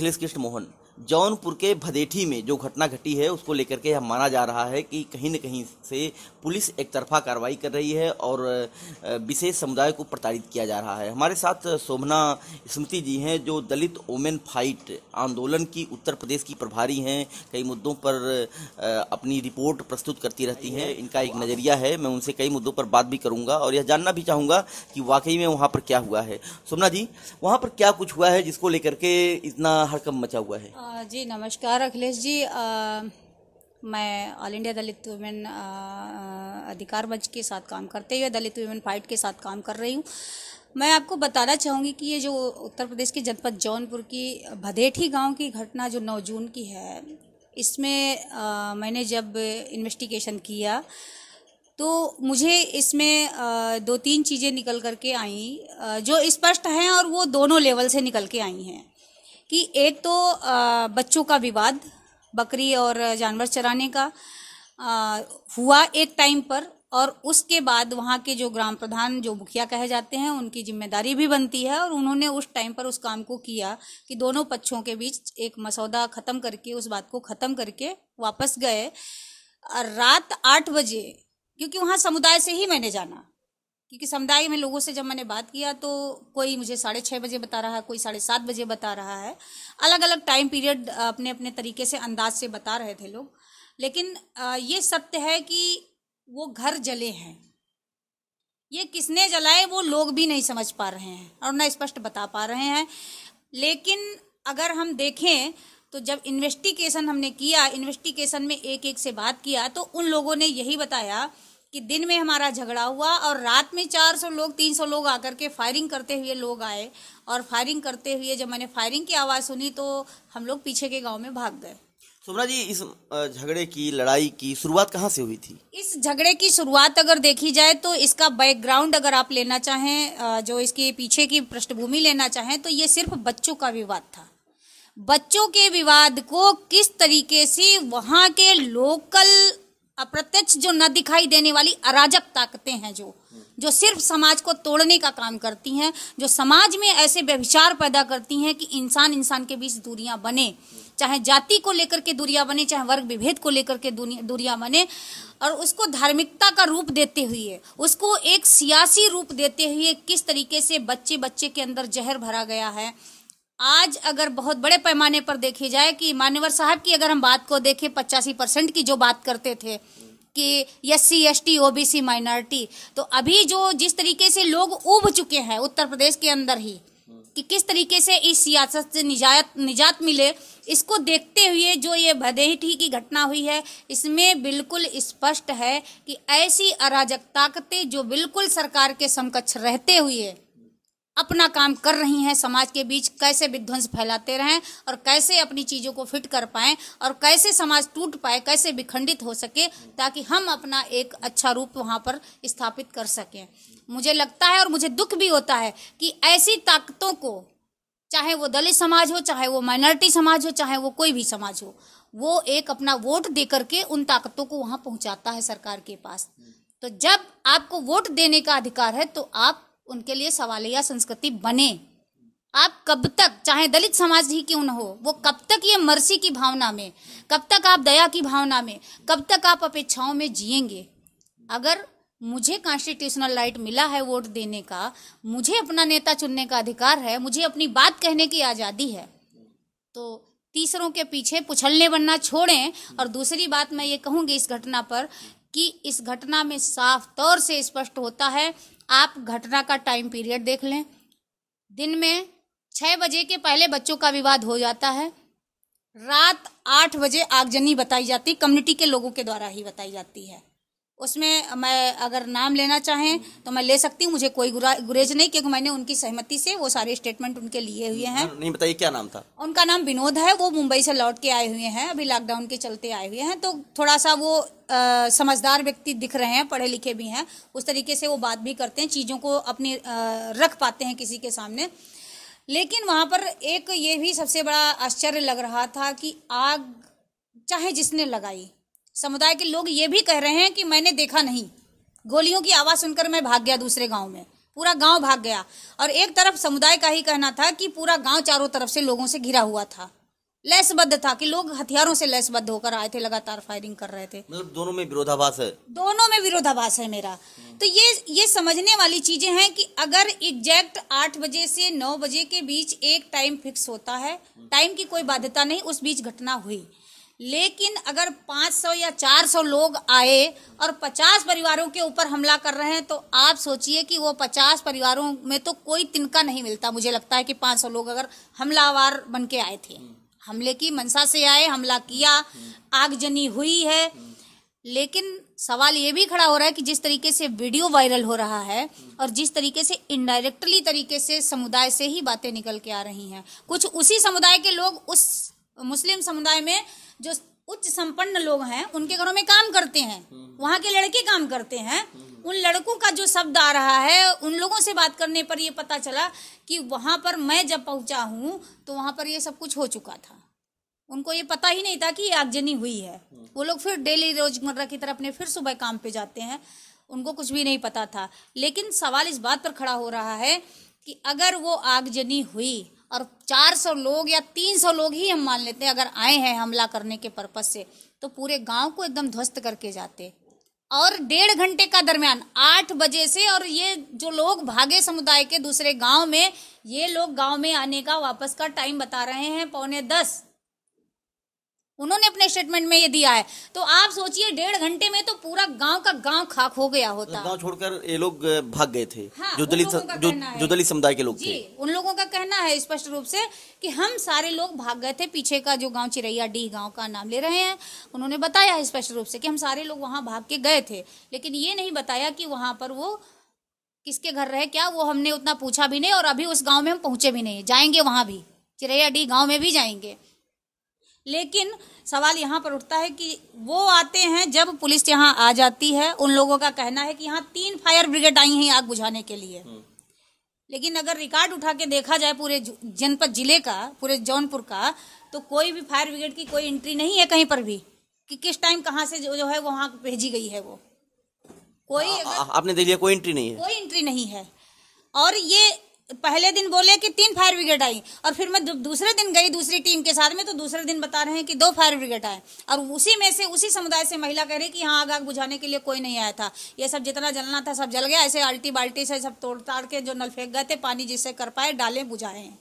अखिलेश कृष्ण मोहन जौनपुर के भदेठी में जो घटना घटी है उसको लेकर के यह माना जा रहा है कि कहीं न कहीं से पुलिस एक तरफा कार्रवाई कर रही है और विशेष समुदाय को प्रताड़ित किया जा रहा है हमारे साथ शोभना स्मृति जी हैं जो दलित ओमेन फाइट आंदोलन की उत्तर प्रदेश की प्रभारी हैं कई मुद्दों पर अपनी रिपोर्ट प्रस्तुत करती रहती हैं इनका एक नज़रिया है मैं उनसे कई मुद्दों पर बात भी करूँगा और यह जानना भी चाहूँगा कि वाकई में वहाँ पर क्या हुआ है शोभना जी वहाँ पर क्या कुछ हुआ है जिसको लेकर के इतना हड़कम मचा हुआ है जी नमस्कार अखिलेश जी आ, मैं ऑल इंडिया दलित वुमेन अधिकार मंच के साथ काम करते हुए दलित वुमेन फाइट के साथ काम कर रही हूँ मैं आपको बताना चाहूँगी कि ये जो उत्तर प्रदेश के जनपद जौनपुर की भदेठी गांव की घटना जो 9 जून की है इसमें आ, मैंने जब इन्वेस्टिगेशन किया तो मुझे इसमें दो तीन चीज़ें निकल करके आई जो स्पष्ट हैं और वो दोनों लेवल से निकल के आई हैं कि एक तो बच्चों का विवाद बकरी और जानवर चराने का हुआ एक टाइम पर और उसके बाद वहाँ के जो ग्राम प्रधान जो मुखिया कहे जाते हैं उनकी जिम्मेदारी भी बनती है और उन्होंने उस टाइम पर उस काम को किया कि दोनों पक्षों के बीच एक मसौदा ख़त्म करके उस बात को ख़त्म करके वापस गए रात आठ बजे क्योंकि वहाँ समुदाय से ही मैंने जाना क्योंकि समुदाय में लोगों से जब मैंने बात किया तो कोई मुझे साढ़े छः बजे बता रहा है कोई साढ़े सात बजे बता रहा है अलग अलग टाइम पीरियड अपने अपने तरीके से अंदाज से बता रहे थे लोग लेकिन ये सत्य है कि वो घर जले हैं ये किसने जलाए वो लोग भी नहीं समझ पा रहे हैं और ना स्पष्ट बता पा रहे हैं लेकिन अगर हम देखें तो जब इन्वेस्टिगेशन हमने किया इन्वेस्टिगेशन में एक एक से बात किया तो उन लोगों ने यही बताया कि दिन में हमारा झगड़ा हुआ और रात में 400 लोग 300 लोग आकर के फायरिंग करते हुए लोग आए और फायरिंग करते हुए जब मैंने फायरिंग की आवाज़ सुनी तो हम लोग पीछे के गाँव में भाग गए सुमरा जी इस झगड़े की लड़ाई की शुरुआत कहाँ से हुई थी इस झगड़े की शुरुआत अगर देखी जाए तो इसका बैकग्राउंड अगर आप लेना चाहें जो इसके पीछे की पृष्ठभूमि लेना चाहें तो ये सिर्फ बच्चों का विवाद था बच्चों के विवाद को किस तरीके से वहाँ के लोकल अप्रत्यक्ष जो न दिखाई देने वाली अराजक ताकतें हैं जो जो सिर्फ समाज को तोड़ने का काम करती हैं जो समाज में ऐसे व्यविचार पैदा करती हैं कि इंसान इंसान के बीच दूरियां बने चाहे जाति को लेकर के दूरियां बने चाहे वर्ग विभेद को लेकर के दूरियां बने और उसको धार्मिकता का रूप देते हुए उसको एक सियासी रूप देते हुए किस तरीके से बच्चे बच्चे के अंदर जहर भरा गया है आज अगर बहुत बड़े पैमाने पर देखी जाए कि मान्यवर साहब की अगर हम बात को देखें पचासी परसेंट की जो बात करते थे कि S C S T O B C minority तो अभी जो जिस तरीके से लोग उब चुके हैं उत्तर प्रदेश के अंदर ही कि किस तरीके से इस सियासत से निजात निजात मिले इसको देखते हुए जो ये भदेठी की घटना हुई है इसमें बिल्कुल स्पष्ट है कि ऐसी अराजक ताकतें जो बिल्कुल सरकार के समकक्ष रहते हुए अपना काम कर रही हैं समाज के बीच कैसे विध्वंस फैलाते रहें और कैसे अपनी चीज़ों को फिट कर पाएं और कैसे समाज टूट पाए कैसे विखंडित हो सके ताकि हम अपना एक अच्छा रूप वहाँ पर स्थापित कर सकें मुझे लगता है और मुझे दुख भी होता है कि ऐसी ताकतों को चाहे वो दलित समाज हो चाहे वो माइनॉरिटी समाज हो चाहे वो कोई भी समाज हो वो एक अपना वोट दे करके उन ताकतों को वहाँ पहुँचाता है सरकार के पास तो जब आपको वोट देने का अधिकार है तो आप उनके लिए सवालिया संस्कृति बने आप कब तक चाहे दलित समाज ही क्यों न हो वो कब तक ये मर्सी की भावना में कब तक आप दया की भावना में कब तक आप अपेक्षाओं में जिएंगे अगर मुझे कॉन्स्टिट्यूशनल राइट मिला है वोट देने का मुझे अपना नेता चुनने का अधिकार है मुझे अपनी बात कहने की आज़ादी है तो तीसरों के पीछे पुछलने बनना छोड़ें और दूसरी बात मैं ये कहूंगी इस घटना पर कि इस घटना में साफ तौर से स्पष्ट होता है आप घटना का टाइम पीरियड देख लें दिन में छः बजे के पहले बच्चों का विवाद हो जाता है रात आठ बजे आगजनी बताई जाती कम्युनिटी के लोगों के द्वारा ही बताई जाती है उसमें मैं अगर नाम लेना चाहें तो मैं ले सकती हूँ मुझे कोई गुरेज नहीं क्योंकि मैंने उनकी सहमति से वो सारे स्टेटमेंट उनके लिए हुए हैं नहीं बताइए क्या नाम था उनका नाम विनोद है वो मुंबई से लौट के आए हुए हैं अभी लॉकडाउन के चलते आए हुए हैं तो थोड़ा सा वो आ, समझदार व्यक्ति दिख रहे हैं पढ़े लिखे भी हैं उस तरीके से वो बात भी करते हैं चीज़ों को अपनी रख पाते हैं किसी के सामने लेकिन वहाँ पर एक ये भी सबसे बड़ा आश्चर्य लग रहा था कि आग चाहे जिसने लगाई समुदाय के लोग ये भी कह रहे हैं कि मैंने देखा नहीं गोलियों की आवाज़ सुनकर मैं भाग गया दूसरे गांव में पूरा गांव भाग गया और एक तरफ समुदाय का ही कहना था कि पूरा गांव चारों तरफ से लोगों से घिरा हुआ था लैसबद्ध था कि लोग हथियारों से लैसबद्ध होकर आए थे लगातार फायरिंग कर रहे थे मतलब दोनों में विरोधाभास है दोनों में विरोधाभास है मेरा तो ये ये समझने वाली चीजें हैं कि अगर एग्जैक्ट आठ बजे से नौ बजे के बीच एक टाइम फिक्स होता है टाइम की कोई बाध्यता नहीं उस बीच घटना हुई लेकिन अगर 500 या 400 लोग आए और 50 परिवारों के ऊपर हमला कर रहे हैं तो आप सोचिए कि वो 50 परिवारों में तो कोई तिनका नहीं मिलता मुझे लगता है कि 500 लोग अगर हमलावार बन के आए थे हमले की मनसा से आए हमला किया आगजनी हुई है लेकिन सवाल ये भी खड़ा हो रहा है कि जिस तरीके से वीडियो वायरल हो रहा है और जिस तरीके से इनडायरेक्टली तरीके से समुदाय से ही बातें निकल के आ रही हैं कुछ उसी समुदाय के लोग उस मुस्लिम समुदाय में जो उच्च संपन्न लोग हैं उनके घरों में काम करते हैं हम्म। वहाँ के लड़के काम करते हैं हम्म। उन लड़कों का जो शब्द आ रहा है उन लोगों से बात करने पर ये पता चला कि वहाँ पर मैं जब पहुँचा हूँ तो वहाँ पर ये सब कुछ हो चुका था उनको ये पता ही नहीं था कि आगजनी हुई है हम्म। वो लोग फिर डेली रोजमर्रा की तरह अपने फिर सुबह काम पे जाते हैं उनको कुछ भी नहीं पता था लेकिन सवाल इस बात पर खड़ा हो रहा है कि अगर वो आगजनी हुई और 400 लोग या 300 लोग ही हम मान लेते हैं अगर आए हैं हमला करने के पर्पज से तो पूरे गांव को एकदम ध्वस्त करके जाते और डेढ़ घंटे का दरमियान आठ बजे से और ये जो लोग भागे समुदाय के दूसरे गांव में ये लोग गांव में आने का वापस का टाइम बता रहे हैं पौने दस उन्होंने अपने स्टेटमेंट में ये दिया है तो आप सोचिए डेढ़ घंटे में तो पूरा गांव का गांव खाक हो गया होता गांव छोड़कर ये लोग भाग गए थे हाँ, जो दलित जो, जो दलित समुदाय के लोग जी, थे उन लोगों का कहना है स्पष्ट रूप से कि हम सारे लोग भाग गए थे पीछे का जो गांव चिरैया डी गांव का नाम ले रहे हैं उन्होंने बताया स्पष्ट रूप से कि हम सारे लोग वहां भाग के गए थे लेकिन ये नहीं बताया कि वहां पर वो किसके घर रहे क्या वो हमने उतना पूछा भी नहीं और अभी उस गाँव में हम पहुंचे भी नहीं जाएंगे वहां भी चिरैया डी गाँव में भी जाएंगे लेकिन सवाल यहाँ पर उठता है कि वो आते हैं जब पुलिस यहाँ आ जाती है उन लोगों का कहना है कि यहाँ तीन फायर ब्रिगेड आई हैं आग बुझाने के लिए हम्म। लेकिन अगर रिकॉर्ड उठा के देखा जाए पूरे जनपद जिले का पूरे जौनपुर का तो कोई भी फायर ब्रिगेड की कोई एंट्री नहीं है कहीं पर भी कि किस टाइम कहाँ से जो, जो है वहाँ भेजी गई है वो कोई आ, अगर, आ, आपने देख लिया कोई एंट्री नहीं है कोई एंट्री नहीं है और ये पहले दिन बोले कि तीन फायर ब्रिगेड आई और फिर मैं दूसरे दिन गई दूसरी टीम के साथ में तो दूसरे दिन बता रहे हैं कि दो फायर ब्रिगेड आए और उसी में से उसी समुदाय से महिला कह रही कि यहाँ आग आग बुझाने के लिए कोई नहीं आया था ये सब जितना जलना था सब जल गया ऐसे अल्टी बाल्टी से सब तोड़ ताड़ के जो नल फेंक गए थे पानी जिससे कर पाए डाले बुझाए हैं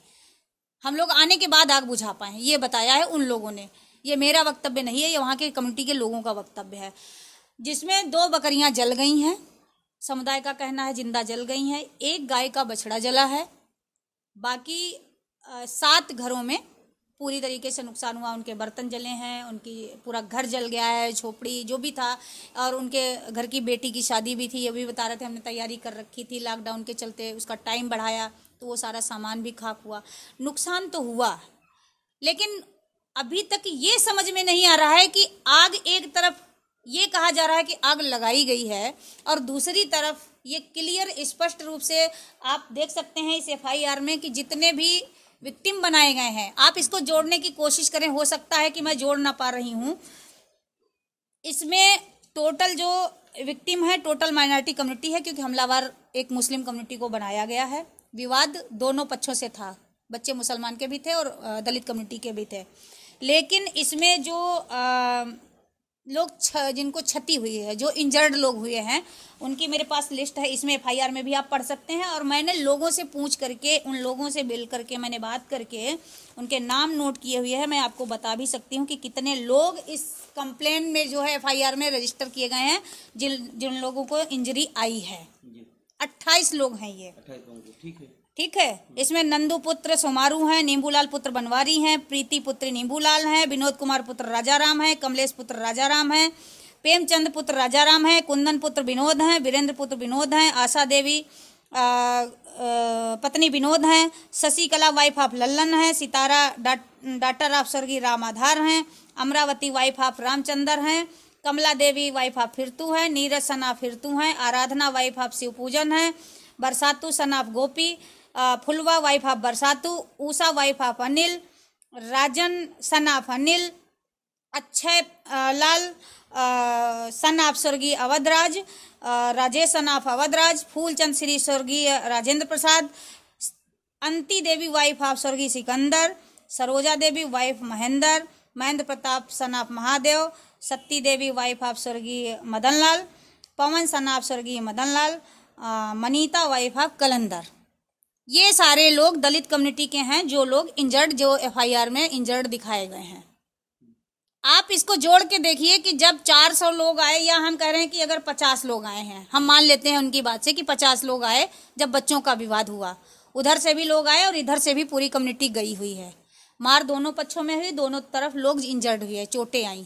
हम लोग आने के बाद आग बुझा पाए ये बताया है उन लोगों ने ये मेरा वक्तव्य नहीं है ये वहाँ के कम्युनिटी के लोगों का वक्तव्य है जिसमें दो बकरियाँ जल गई हैं समुदाय का कहना है जिंदा जल गई हैं एक गाय का बछड़ा जला है बाकी सात घरों में पूरी तरीके से नुकसान हुआ उनके बर्तन जले हैं उनकी पूरा घर जल गया है झोपड़ी जो भी था और उनके घर की बेटी की शादी भी थी ये भी बता रहे थे हमने तैयारी कर रखी थी लॉकडाउन के चलते उसका टाइम बढ़ाया तो वो सारा सामान भी खाक हुआ नुकसान तो हुआ लेकिन अभी तक ये समझ में नहीं आ रहा है कि आग एक तरफ ये कहा जा रहा है कि आग लगाई गई है और दूसरी तरफ ये क्लियर स्पष्ट रूप से आप देख सकते हैं इस एफ में कि जितने भी विक्टिम बनाए गए हैं आप इसको जोड़ने की कोशिश करें हो सकता है कि मैं जोड़ ना पा रही हूँ इसमें टोटल जो विक्टिम है टोटल माइनॉरिटी कम्युनिटी है क्योंकि हमलावर एक मुस्लिम कम्युनिटी को बनाया गया है विवाद दोनों पक्षों से था बच्चे मुसलमान के भी थे और दलित कम्युनिटी के भी थे लेकिन इसमें जो आ, लोग जिनको क्षति हुई है जो इंजर्ड लोग हुए हैं उनकी मेरे पास लिस्ट है इसमें एफ में भी आप पढ़ सकते हैं और मैंने लोगों से पूछ करके उन लोगों से मिल करके मैंने बात करके उनके नाम नोट किए हुए हैं मैं आपको बता भी सकती हूँ कि कितने लोग इस कंप्लेन में जो है एफ में रजिस्टर किए गए हैं जिन जिन लोगों को इंजरी आई है अट्ठाईस लोग हैं ये ठीक है ठीक है इसमें नंदू पुत्र सोमारू हैं नींबूलाल पुत्र बनवारी हैं प्रीति पुत्र नींबूलाल हैं विनोद कुमार पुत्र राजाराम हैं कमलेश पुत्र राजाराम हैं प्रेमचंद पुत्र राजाराम हैं कुंदन पुत्र विनोद हैं वीरेंद्र पुत्र विनोद हैं आशा देवी आ, आ, पत्नी विनोद हैं शशिकला वाइफ ऑफ लल्लन हैं सितारा डॉक्टर ऑफ स्वर्गीय राम आधार हैं अमरावती वाइफ ऑफ रामचंद्र हैं कमला देवी वाइफ ऑफ फिरतू हैं नीरज सना फिरतू हैं आराधना वाइफ ऑफ शिव पूजन हैं बरसातू सन of Gopi Phulwa wife of Barsatu Usha wife of Anil Rajan son of Anil Akshay Lal son of स्वर्गीय अवधराज राजेश सन ऑफ अवधराज फूलचंद श्री स्वर्गीय राजेंद्र प्रसाद अंति देवी वाइफ ऑफ स्वर्गीय Sikandar Saroja Devi wife Mahendra Mahendra Pratap son of Mahadev Satti Devi wife of स्वर्गीय मदनलाल पवन सन ऑफ स्वर्गीय मदनलाल मनीता वाइफ ऑफ कलंदर ये सारे लोग दलित कम्युनिटी के हैं जो लोग इंजर्ड जो एफ में इंजर्ड दिखाए गए हैं आप इसको जोड़ के देखिए कि जब 400 लोग आए या हम कह रहे हैं कि अगर 50 लोग आए हैं हम मान लेते हैं उनकी बात से कि 50 लोग आए जब बच्चों का विवाद हुआ उधर से भी लोग आए और इधर से भी पूरी कम्युनिटी गई हुई है मार दोनों पक्षों में हुई दोनों तरफ लोग इंजर्ड हुए चोटें आई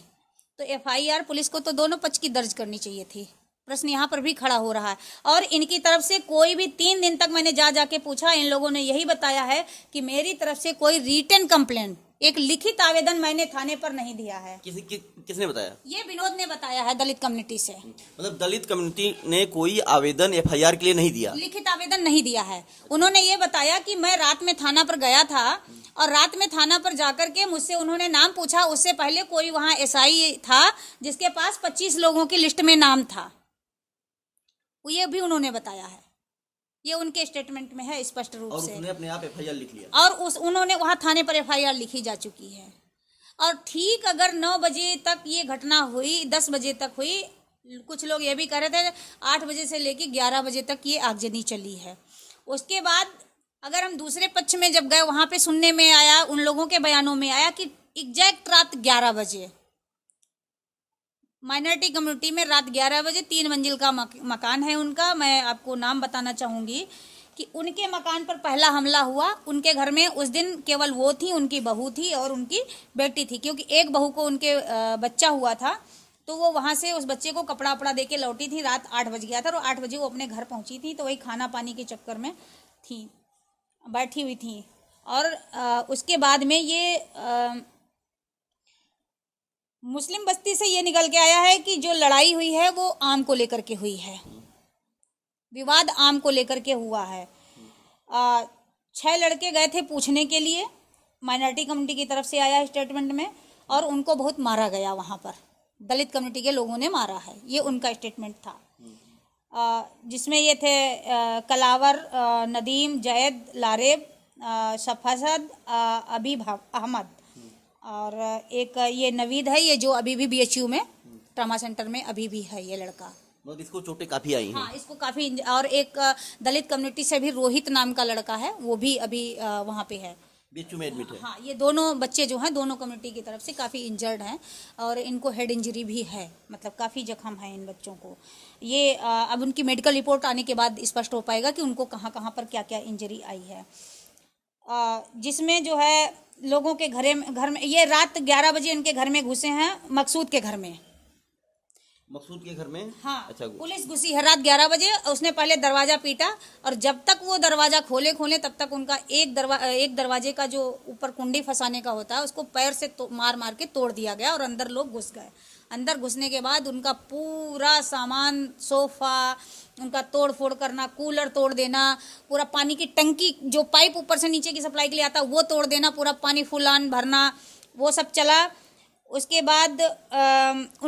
तो एफ पुलिस को तो दोनों पक्ष की दर्ज करनी चाहिए थी प्रश्न यहाँ पर भी खड़ा हो रहा है और इनकी तरफ से कोई भी तीन दिन तक मैंने जा जाके पूछा इन लोगों ने यही बताया है कि मेरी तरफ से कोई रिटर्न कम्प्लेन एक लिखित आवेदन मैंने थाने पर नहीं दिया है किस, कि, किसने बताया ये विनोद ने बताया है दलित कम्युनिटी से मतलब दलित कम्युनिटी ने कोई आवेदन एफआईआर के लिए नहीं दिया लिखित आवेदन नहीं दिया है उन्होंने ये बताया कि मैं रात में थाना पर गया था और रात में थाना पर जाकर के मुझसे उन्होंने नाम पूछा उससे पहले कोई वहाँ एस था जिसके पास पच्चीस लोगों की लिस्ट में नाम था ये भी उन्होंने बताया है ये उनके स्टेटमेंट में है स्पष्ट रूप से उन्होंने अपने आप एफआईआर लिख लिया और उस उन्होंने वहाँ थाने पर एफ लिखी जा चुकी है और ठीक अगर नौ बजे तक ये घटना हुई दस बजे तक हुई कुछ लोग ये भी कह रहे थे आठ बजे से लेकर ग्यारह बजे तक ये आगजनी चली है उसके बाद अगर हम दूसरे पक्ष में जब गए वहाँ पे सुनने में आया उन लोगों के बयानों में आया कि एग्जैक्ट रात ग्यारह बजे माइनॉरिटी कम्युनिटी में रात ग्यारह बजे तीन मंजिल का मकान है उनका मैं आपको नाम बताना चाहूंगी कि उनके मकान पर पहला हमला हुआ उनके घर में उस दिन केवल वो थी उनकी बहू थी और उनकी बेटी थी क्योंकि एक बहू को उनके बच्चा हुआ था तो वो वहां से उस बच्चे को कपड़ा वपड़ा दे के लौटी थी रात आठ बज गया था और आठ बजे वो अपने घर पहुंची थी तो वही खाना पानी के चक्कर में थी बैठी हुई थी और आ, उसके बाद में ये आ, मुस्लिम बस्ती से ये निकल के आया है कि जो लड़ाई हुई है वो आम को लेकर के हुई है विवाद आम को लेकर के हुआ है छह लड़के गए थे पूछने के लिए माइनॉरिटी कम्युनिटी की तरफ से आया स्टेटमेंट में और उनको बहुत मारा गया वहाँ पर दलित कम्युनिटी के लोगों ने मारा है ये उनका स्टेटमेंट था जिसमें ये थे कलावर नदीम जैद लारेब सफसद अभी अहमद और एक ये नवीद है ये जो अभी भी बीएचयू में ट्रामा सेंटर में अभी भी है ये लड़का मतलब इसको चोटें काफी आई हैं हाँ इसको काफी और एक दलित कम्युनिटी से भी रोहित नाम का लड़का है वो भी अभी वहाँ पे है बीएचयू में एडमिट है हाँ ये दोनों बच्चे जो हैं दोनों कम्युनिटी की तरफ से काफ़ी इंजर्ड हैं और इनको हेड इंजरी भी है मतलब काफ़ी जख्म है इन बच्चों को ये अब उनकी मेडिकल रिपोर्ट आने के बाद स्पष्ट हो पाएगा कि उनको कहाँ कहाँ पर क्या क्या इंजरी आई है जिसमें जो है लोगों के घरे घर में ये रात ग्यारह बजे इनके घर में घुसे हैं मकसूद के घर में मकसूद के घर में हाँ अच्छा पुलिस घुसी है रात ग्यारह बजे उसने पहले दरवाजा पीटा और जब तक वो दरवाजा खोले खोले तब तक उनका एक दरवा एक दरवाजे का जो ऊपर कुंडी फंसाने का होता है उसको पैर से तो, मार मार के तोड़ दिया गया और अंदर लोग घुस गए अंदर घुसने के बाद उनका पूरा सामान सोफा उनका तोड़ फोड़ करना कूलर तोड़ देना पूरा पानी की टंकी जो पाइप ऊपर से नीचे की सप्लाई के लिए आता वो तोड़ देना पूरा पानी फुल भरना वो सब चला उसके बाद आ,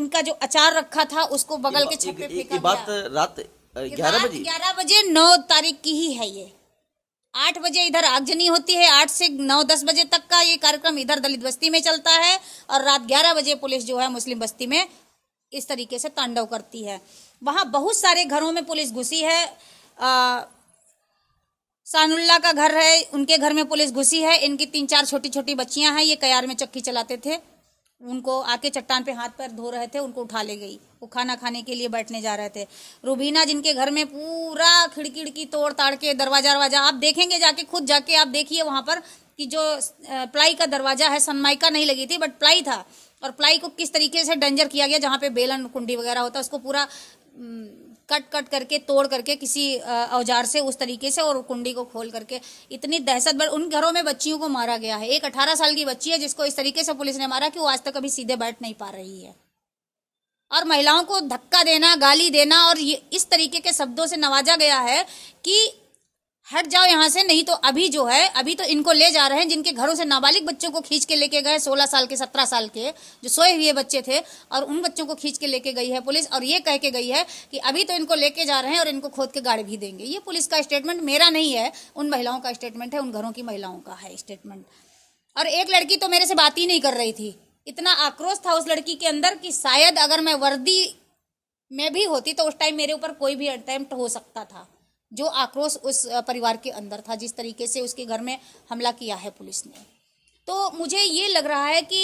उनका जो अचार रखा था उसको बगल के छपे फेंका बात रात ग्यारह बजे ग्यारह बजे नौ तारीख की ही है ये आठ बजे इधर आगजनी होती है आठ से नौ दस बजे तक का ये कार्यक्रम इधर दलित बस्ती में चलता है और रात ग्यारह बजे पुलिस जो है मुस्लिम बस्ती में इस तरीके से तांडव करती है वहाँ बहुत सारे घरों में पुलिस घुसी है सानुल्ला का घर है उनके घर में पुलिस घुसी है इनकी तीन चार छोटी छोटी बच्चियां हैं ये कयार में चक्की चलाते थे उनको आके चट्टान पे हाथ पर धो रहे थे उनको उठा ले गई वो खाना खाने के लिए बैठने जा रहे थे रुबीना जिनके घर में पूरा खिड़की खिड़की तोड़ ताड़ के दरवाजा दरवाजा आप देखेंगे जाके खुद जाके आप देखिए वहां पर कि जो प्लाई का दरवाजा है सनमाइका नहीं लगी थी बट प्लाई था और प्लाई को किस तरीके से डेंजर किया गया जहाँ पे बेलन कुंडी वगैरह होता है उसको पूरा कट कट करके तोड़ करके किसी औजार से उस तरीके से और कुंडी को खोल करके इतनी दहशत भर उन घरों में बच्चियों को मारा गया है एक अठारह साल की बच्ची है जिसको इस तरीके से पुलिस ने मारा कि वो आज तक अभी सीधे बैठ नहीं पा रही है और महिलाओं को धक्का देना गाली देना और ये इस तरीके के शब्दों से नवाजा गया है कि हट जाओ यहाँ से नहीं तो अभी जो है अभी तो इनको ले जा रहे हैं जिनके घरों से नाबालिग बच्चों को खींच के लेके गए सोलह साल के सत्रह साल के जो सोए हुए बच्चे थे और उन बच्चों को खींच के लेके गई है पुलिस और ये कह के गई है कि अभी तो इनको लेके जा रहे हैं और इनको खोद के गाड़ी भी देंगे ये पुलिस का स्टेटमेंट मेरा नहीं है उन महिलाओं का स्टेटमेंट है उन घरों की महिलाओं का है स्टेटमेंट और एक लड़की तो मेरे से बात ही नहीं कर रही थी इतना आक्रोश था उस लड़की के अंदर कि शायद अगर मैं वर्दी में भी होती तो उस टाइम मेरे ऊपर कोई भी अटैम्प्ट हो सकता था जो आक्रोश उस परिवार के अंदर था जिस तरीके से उसके घर में हमला किया है पुलिस ने तो मुझे ये लग रहा है कि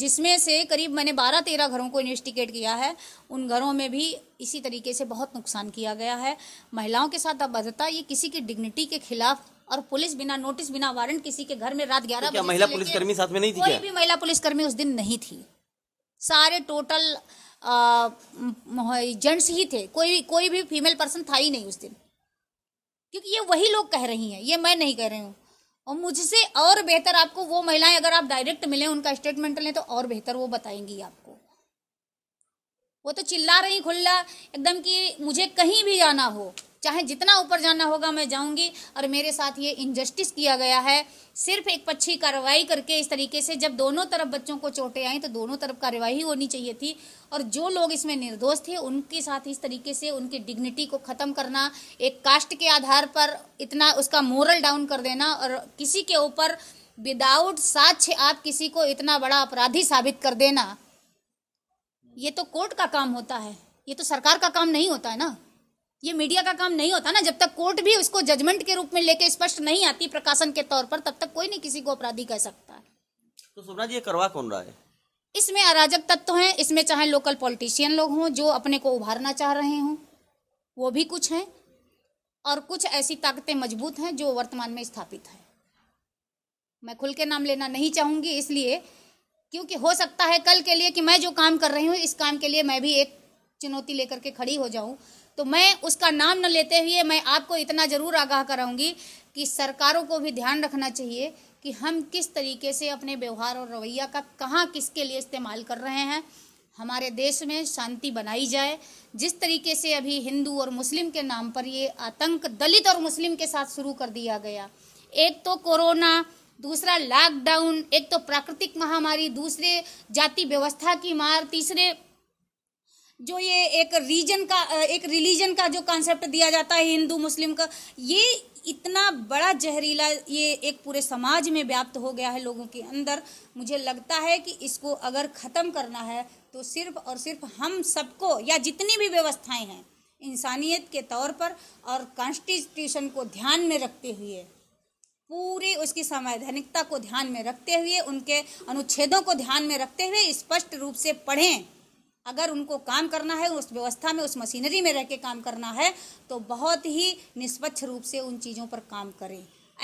जिसमें से करीब मैंने बारह तेरह घरों को इन्वेस्टिगेट किया है उन घरों में भी इसी तरीके से बहुत नुकसान किया गया है महिलाओं के साथ अभद्रता ये किसी की डिग्निटी के खिलाफ और पुलिस बिना नोटिस बिना वारंट किसी के घर में रात ग्यारह तो महिला पुलिसकर्मी साथ में नहीं थी कोई भी महिला पुलिसकर्मी उस दिन नहीं थी सारे टोटल जेंट्स ही थे कोई कोई भी फीमेल पर्सन था ही नहीं उस दिन क्योंकि ये वही लोग कह रही हैं ये मैं नहीं कह रही हूँ और मुझसे और बेहतर आपको वो महिलाएं अगर आप डायरेक्ट मिलें उनका स्टेटमेंट लें तो और बेहतर वो बताएंगी आपको वो तो चिल्ला रही खुल्ला एकदम कि मुझे कहीं भी जाना हो चाहे जितना ऊपर जाना होगा मैं जाऊंगी और मेरे साथ ये इनजस्टिस किया गया है सिर्फ एक पक्षी कार्रवाई करके इस तरीके से जब दोनों तरफ बच्चों को चोटें आई तो दोनों तरफ कार्यवाही होनी चाहिए थी और जो लोग इसमें निर्दोष थे उनके साथ इस तरीके से उनकी डिग्निटी को ख़त्म करना एक कास्ट के आधार पर इतना उसका मोरल डाउन कर देना और किसी के ऊपर विदाउट साक्ष्य आप किसी को इतना बड़ा अपराधी साबित कर देना ये तो कोर्ट का काम होता है ये तो सरकार का काम नहीं होता है ना ये मीडिया का काम नहीं होता ना जब तक कोर्ट भी उसको जजमेंट के रूप में लेके स्पष्ट नहीं आती प्रकाशन के तौर पर तब तक कोई नहीं किसी को अपराधी कह सकता है तो सुना जी ये करवा कौन रहा है इसमें अराजक तत्व हैं इसमें चाहे लोकल पॉलिटिशियन लोग हों जो अपने को उभारना चाह रहे हों वो भी कुछ हैं और कुछ ऐसी ताकतें मजबूत हैं जो वर्तमान में स्थापित हैं मैं खुल के नाम लेना नहीं चाहूंगी इसलिए क्योंकि हो सकता है कल के लिए कि मैं जो काम कर रही हूँ इस काम के लिए मैं भी एक चुनौती लेकर के खड़ी हो जाऊँ तो मैं उसका नाम न लेते हुए मैं आपको इतना ज़रूर आगाह कराऊंगी कि सरकारों को भी ध्यान रखना चाहिए कि हम किस तरीके से अपने व्यवहार और रवैया का कहाँ किसके लिए इस्तेमाल कर रहे हैं हमारे देश में शांति बनाई जाए जिस तरीके से अभी हिंदू और मुस्लिम के नाम पर ये आतंक दलित और मुस्लिम के साथ शुरू कर दिया गया एक तो कोरोना दूसरा लॉकडाउन एक तो प्राकृतिक महामारी दूसरे जाति व्यवस्था की मार तीसरे जो ये एक रीजन का एक रिलीजन का जो कॉन्सेप्ट दिया जाता है हिंदू मुस्लिम का ये इतना बड़ा जहरीला ये एक पूरे समाज में व्याप्त हो गया है लोगों के अंदर मुझे लगता है कि इसको अगर ख़त्म करना है तो सिर्फ और सिर्फ हम सबको या जितनी भी व्यवस्थाएं हैं इंसानियत के तौर पर और कॉन्स्टिट्यूशन को ध्यान में रखते हुए पूरी उसकी संवैधानिकता को ध्यान में रखते हुए उनके अनुच्छेदों को ध्यान में रखते हुए स्पष्ट रूप से पढ़ें अगर उनको काम करना है उस व्यवस्था में उस मशीनरी में रह के काम करना है तो बहुत ही निष्पक्ष रूप से उन चीज़ों पर काम करें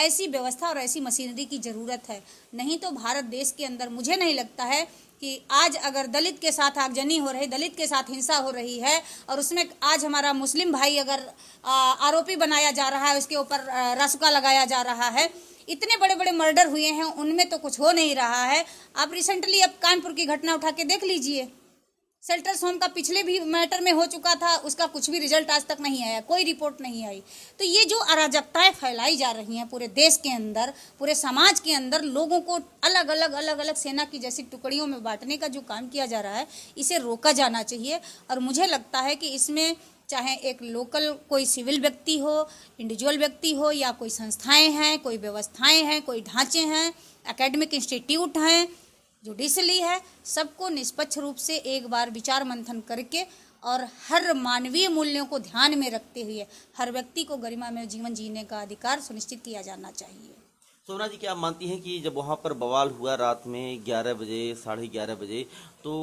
ऐसी व्यवस्था और ऐसी मशीनरी की ज़रूरत है नहीं तो भारत देश के अंदर मुझे नहीं लगता है कि आज अगर दलित के साथ आगजनी हो रही दलित के साथ हिंसा हो रही है और उसमें आज हमारा मुस्लिम भाई अगर आरोपी बनाया जा रहा है उसके ऊपर रसुका लगाया जा रहा है इतने बड़े बड़े मर्डर हुए हैं उनमें तो कुछ हो नहीं रहा है आप रिसेंटली अब कानपुर की घटना उठा के देख लीजिए सेल्टर्स होम का पिछले भी मैटर में हो चुका था उसका कुछ भी रिजल्ट आज तक नहीं आया कोई रिपोर्ट नहीं आई तो ये जो अराजकताएं फैलाई जा रही हैं पूरे देश के अंदर पूरे समाज के अंदर लोगों को अलग अलग अलग अलग सेना की जैसी टुकड़ियों में बांटने का जो काम किया जा रहा है इसे रोका जाना चाहिए और मुझे लगता है कि इसमें चाहे एक लोकल कोई सिविल व्यक्ति हो इंडिविजुअल व्यक्ति हो या कोई संस्थाएं हैं कोई व्यवस्थाएं हैं कोई ढांचे हैं एकेडमिक इंस्टीट्यूट हैं जुडिशली है सबको निष्पक्ष रूप से एक बार विचार मंथन करके और हर मानवीय मूल्यों को ध्यान में रखते हुए हर व्यक्ति को गरिमा में जीवन जीने का अधिकार सुनिश्चित किया जाना चाहिए सोना जी क्या आप मानती हैं कि जब वहाँ पर बवाल हुआ रात में ग्यारह बजे साढ़े ग्यारह बजे तो